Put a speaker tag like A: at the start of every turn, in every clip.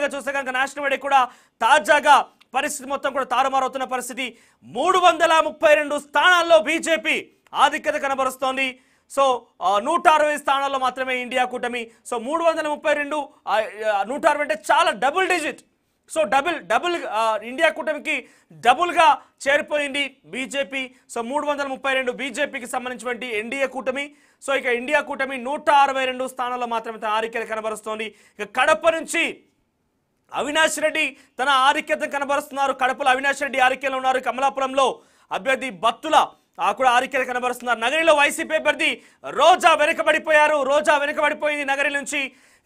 A: ఓవరాల్గా చూస్తే కనుక నేషనల్ మీడియా కూడా తాజాగా పరిస్థితి మొత్తం కూడా తారుమారవుతున్న పరిస్థితి మూడు వందల ముప్పై రెండు స్థానాల్లో బీజేపీ ఆధిక్యత కనబరుస్తోంది సో నూట అరవై స్థానాల్లో మాత్రమే ఇండియా కూటమి సో మూడు వందల ముప్పై రెండు నూట అరవై అంటే చాలా double digit so double double India కూటమికి డబుల్గా చేరిపోయింది బీజేపీ సో మూడు వందల ముప్పై రెండు బీజేపీకి సంబంధించినటువంటి ఎన్డీఏ కూటమి సో ఇక ఇండియా కూటమి నూట అరవై రెండు స్థానాల్లో మాత్రమే తన కనబరుస్తోంది ఇక కడప నుంచి అవినాష్ రెడ్డి తన ఆరిక్యత కనబరుస్తున్నారు కడపలో అవినాష్ రెడ్డి ఆధిక్యంలో ఉన్నారు కమలాపురంలో అభ్యర్థి బత్తుల కూడా ఆరిక్యత కనబరుస్తున్నారు నగరిలో వైసీపీ అభ్యర్థి రోజా వెనుకబడిపోయారు రోజా వెనుకబడిపోయింది నగరి నుంచి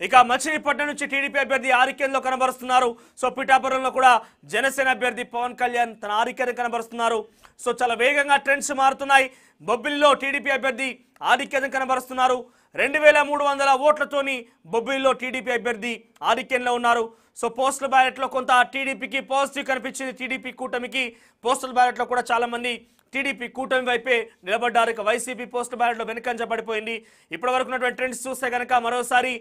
A: ఇక మచిలీపట్నం నుంచి టీడీపీ అభ్యర్థి ఆరిక్యంలో కనబరుస్తున్నారు సో పిఠాపురంలో కూడా జనసేన అభ్యర్థి పవన్ కళ్యాణ్ తన ఆరిక్యత కనబరుస్తున్నారు సో చాలా వేగంగా ట్రెండ్స్ మారుతున్నాయి బొబ్బిల్లో టీడీపీ అభ్యర్థి ఆధిక్యత కనబరుస్తున్నారు రెండు వేల మూడు వందల ఓట్లతోని బొబ్బిలిలో టీడీపీ అభ్యర్థి ఆధిక్యంలో ఉన్నారు సో పోస్టల్ బ్యాలెట్లో కొంత టీడీపీకి పాజిటివ్ కనిపించింది టీడీపీ కూటమికి పోస్టల్ బ్యాలెట్లో కూడా చాలామంది టీడీపీ కూటమి వైపే నిలబడ్డారు ఇక వైసీపీ పోస్టల్ బ్యాలెట్లో వెనుకంచబడిపోయింది ఇప్పటి వరకు ఉన్నటువంటి ట్రెండ్స్ చూస్తే కనుక మరోసారి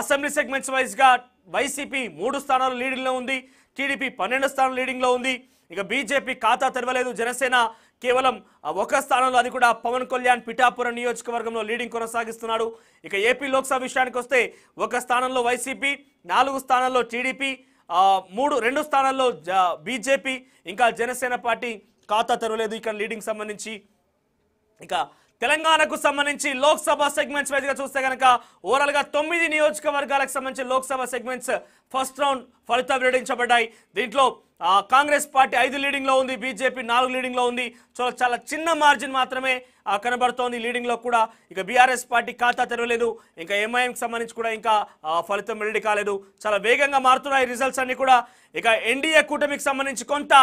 A: అసెంబ్లీ సెగ్మెంట్స్ వైజ్గా వైసీపీ మూడు స్థానాలు లీడింగ్లో ఉంది టీడీపీ పన్నెండు స్థానాలు లీడింగ్లో ఉంది ఇక బీజేపీ ఖాతా తెరవలేదు జనసేన కేవలం ఒక స్థానంలో అది కూడా పవన్ కళ్యాణ్ పిఠాపురం నియోజకవర్గంలో లీడింగ్ కొనసాగిస్తున్నాడు ఇక ఏపీ లోక్సభ విషయానికి వస్తే ఒక స్థానంలో వైసీపీ నాలుగు స్థానాల్లో టీడీపీ మూడు రెండు స్థానాల్లో బీజేపీ ఇంకా జనసేన పార్టీ ఖాతా తెరవలేదు ఇక్కడ లీడింగ్ సంబంధించి ఇక తెలంగాణకు సంబంధించి లోక్సభ సెగ్మెంట్స్ వైజ్గా చూస్తే కనుక ఓవరాల్గా తొమ్మిది నియోజకవర్గాలకు సంబంధించి లోక్సభ సెగ్మెంట్స్ ఫస్ట్ రౌండ్ ఫలితాలు వెల్లడించబడ్డాయి దీంట్లో కాంగ్రెస్ పార్టీ ఐదు లీడింగ్లో ఉంది బీజేపీ నాలుగు లీడింగ్లో ఉంది సో చాలా చిన్న మార్జిన్ మాత్రమే కనబడుతోంది లీడింగ్లో కూడా ఇక బీఆర్ఎస్ పార్టీ ఖాతా తెరవలేదు ఇంకా ఎంఐఎంకి సంబంధించి కూడా ఇంకా ఫలితం వెల్లడి కాలేదు చాలా వేగంగా మారుతున్నాయి రిజల్ట్స్ అన్నీ కూడా ఇక ఎన్డీఏ కూటమికి సంబంధించి కొంత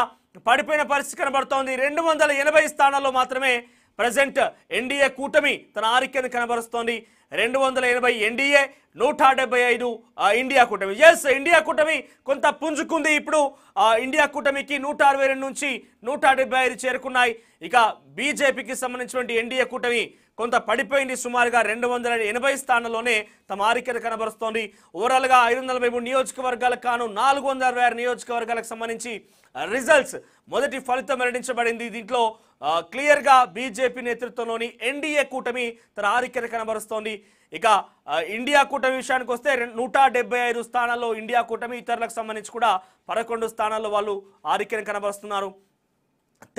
A: పడిపోయిన పరిస్థితి కనబడుతోంది రెండు వందల ఎనభై స్థానాల్లో మాత్రమే ప్రజెంట్ ఎన్డీఏ కూటమి తన ఆధిక్యత కనబరుస్తోంది రెండు వందల ఎనభై ఎన్డీఏ నూట డెబ్బై ఐదు ఇండియా కూటమి ఎస్ ఇండియా కూటమి కొంత పుంజుకుంది ఇప్పుడు ఇండియా కూటమికి నూట అరవై రెండు నుంచి నూట డెబ్బై ఐదు చేరుకున్నాయి ఇక బీజేపీకి సంబంధించినటువంటి ఎన్డీఏ కూటమి కొంత పడిపోయింది సుమారుగా రెండు వందల ఎనభై స్థానంలోనే తమ ఆధిక్యత కనబరుస్తోంది ఓవరాల్గా ఐదు వందల మూడు నియోజకవర్గాలకు కాను నాలుగు వందల అరవై ఆరు నియోజకవర్గాలకు సంబంధించి రిజల్ట్స్ మొదటి ఫలితం వెల్లడించబడింది దీంట్లో క్లియర్గా బీజేపీ నేతృత్వంలోని ఎన్డీఏ కూటమి తన ఆధిక్యత కనబరుస్తోంది ఇక ఇండియా కూటమి విషయానికి వస్తే నూట డెబ్బై ఐదు స్థానాల్లో ఇండియా కూటమి ఇతరులకు సంబంధించి కూడా పదకొండు స్థానాల్లో వాళ్ళు ఆధిక్యం కనబరుస్తున్నారు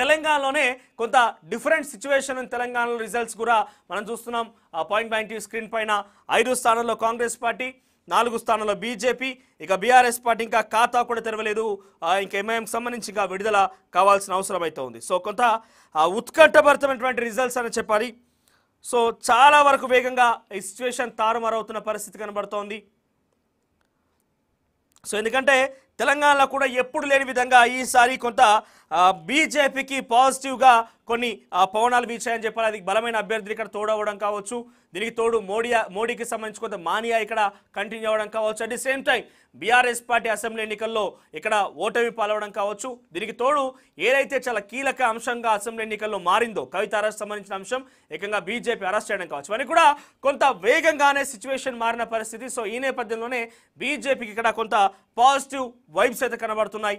A: తెలంగాణలోనే కొంత డిఫరెంట్ సిచ్యువేషన్ తెలంగాణలో రిజల్ట్స్ కూడా మనం చూస్తున్నాం పాయింట్ పాయింట్ స్క్రీన్ పైన ఐదు స్థానాల్లో కాంగ్రెస్ పార్టీ నాలుగు స్థానంలో బీజేపీ ఇక బీఆర్ఎస్ పార్టీ ఇంకా ఖాతా కూడా తెరవలేదు ఇంకా ఎంఐఎంకి సంబంధించి ఇంకా విడుదల కావాల్సిన అవసరం అయితే ఉంది సో కొంత ఉత్కంఠభరితమైనటువంటి రిజల్ట్స్ అని చెప్పాలి సో చాలా వరకు వేగంగా ఈ సిచ్యువేషన్ తారుమారవుతున్న పరిస్థితి కనబడుతోంది సో ఎందుకంటే తెలంగాణలో కూడా ఎప్పుడు లేని విధంగా ఈసారి కొంత బీజేపీకి పాజిటివ్గా కొన్ని పవనాలు వీచాయని చెప్పాలి అది బలమైన అభ్యర్థులు ఇక్కడ తోడవడం కావచ్చు దీనికి తోడు మోడీ మోడీకి సంబంధించి కొంత మానియా ఇక్కడ కంటిన్యూ అవ్వడం కావచ్చు at the same time BRS party assembly ఎన్నికల్లో ఇక్కడ ఓటమి పాల్వడం కావచ్చు దీనికి తోడు ఏదైతే చాలా కీలక అంశంగా అసెంబ్లీ ఎన్నికల్లో మారిందో కవిత అరెస్ట్ సంబంధించిన అంశం ఏకంగా బీజేపీ అరెస్ట్ చేయడం కావచ్చు అని కూడా కొంత వేగంగానే సిచ్యువేషన్ మారిన పరిస్థితి సో ఈ నేపథ్యంలోనే బీజేపీకి ఇక్కడ కొంత పాజిటివ్ వైబ్స్ అయితే కనబడుతున్నాయి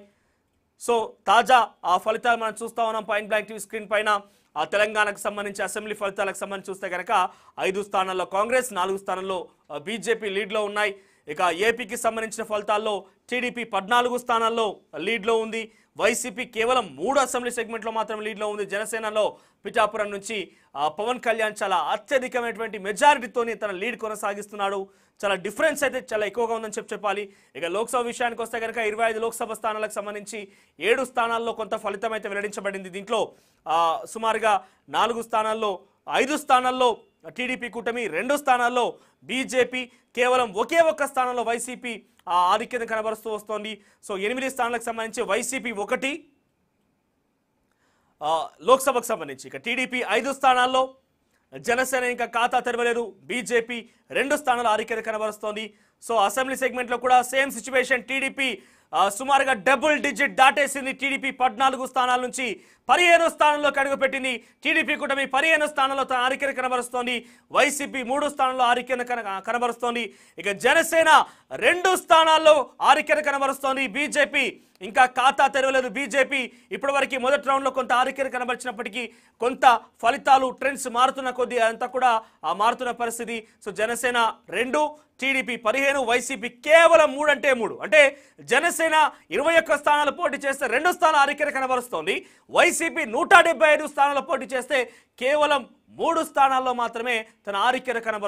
A: సో తాజా ఆ ఫలితాలు మనం చూస్తా ఉన్నాం పాయింట్ బ్లాక్ టీవీ స్క్రీన్ పైన ఆ తెలంగాణకు సంబంధించి అసెంబ్లీ ఫలితాలకు సంబంధించి చూస్తే కనుక ఐదు స్థానాల్లో కాంగ్రెస్ నాలుగు స్థానాల్లో బీజేపీ లీడ్లో ఉన్నాయి ఇక ఏపీకి సంబంధించిన ఫలితాల్లో టీడీపీ పద్నాలుగు స్థానాల్లో లీడ్లో ఉంది వైసీపీ కేవలం మూడు అసెంబ్లీ సెగ్మెంట్లో మాత్రం లీడ్లో ఉంది జనసేనలో పిఠాపురం నుంచి పవన్ కళ్యాణ్ చాలా అత్యధికమైనటువంటి మెజారిటీతోని తన లీడ్ కొనసాగిస్తున్నాడు చాలా డిఫరెన్స్ అయితే చాలా ఎక్కువగా ఉందని చెప్పి చెప్పాలి ఇక లోక్సభ విషయానికి వస్తే కనుక ఇరవై ఐదు లోక్సభ స్థానాలకు సంబంధించి ఏడు స్థానాల్లో కొంత ఫలితం అయితే వెల్లడించబడింది దీంట్లో సుమారుగా నాలుగు స్థానాల్లో ఐదు స్థానాల్లో టీడీపీ కూటమి రెండు స్థానాల్లో బీజేపీ కేవలం ఒకే ఒక్క స్థానంలో వైసీపీ ఆ ఆధిక్యత కనబరుస్తూ వస్తోంది సో ఎనిమిది స్థానాలకు సంబంధించి వైసీపీ ఒకటి లోక్సభకు సంబంధించి ఇక టీడీపీ ఐదు స్థానాల్లో జనసేన ఇంకా ఖాతా తెరవలేదు బీజేపీ రెండు స్థానాల ఆధిక్యత కనబరుస్తోంది సో అసెంబ్లీ సెగ్మెంట్లో కూడా సేమ్ సిచ్యువేషన్ టీడీపీ సుమారుగా డబుల్ డిజిట్ దాటేసింది టీడీపీ పద్నాలుగు స్థానాల నుంచి పదిహేను స్థానంలో అడుగుపెట్టింది టీడీపీ కూటమి పదిహేను స్థానంలో ఆరికెన కనబరుస్తోంది వైసీపీ మూడు స్థానంలో ఆరికెన కనబరుస్తోంది ఇక జనసేన రెండు స్థానాల్లో ఆరికెన కనబరుస్తోంది బీజేపీ ఇంకా ఖాతా తెరవలేదు బీజేపీ ఇప్పటివరకు మొదటి రౌండ్లో కొంత ఆరికెన కనబరిచినప్పటికీ కొంత ఫలితాలు ట్రెండ్స్ మారుతున్న కొద్దీ అంతా కూడా మారుతున్న పరిస్థితి సో జనసేన రెండు టీడీపీ పదిహేను వైసీపీ కేవలం మూడు అంటే మూడు అంటే జనసేన ఇరవై ఒక్క స్థానాలు పోటీ చేస్తే రెండు స్థానాలు అరికెర కనబరుస్తోంది వైసీపీ నూట ఐదు స్థానాలు పోటీ చేస్తే కేవలం మూడు స్థానాల్లో మాత్రమే తన ఆరికెర కనబరు